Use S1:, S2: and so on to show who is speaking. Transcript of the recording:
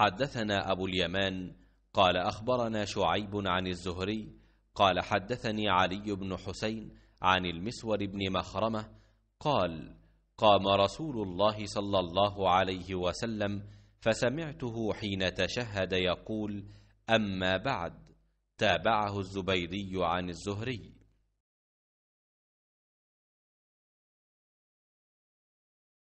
S1: حدثنا أبو اليمان قال أخبرنا شعيب عن الزهري قال حدثني علي بن حسين عن المسور بن مخرمة قال قام رسول الله صلى الله عليه وسلم فسمعته حين تشهد يقول أما بعد تابعه الزبيدي عن الزهري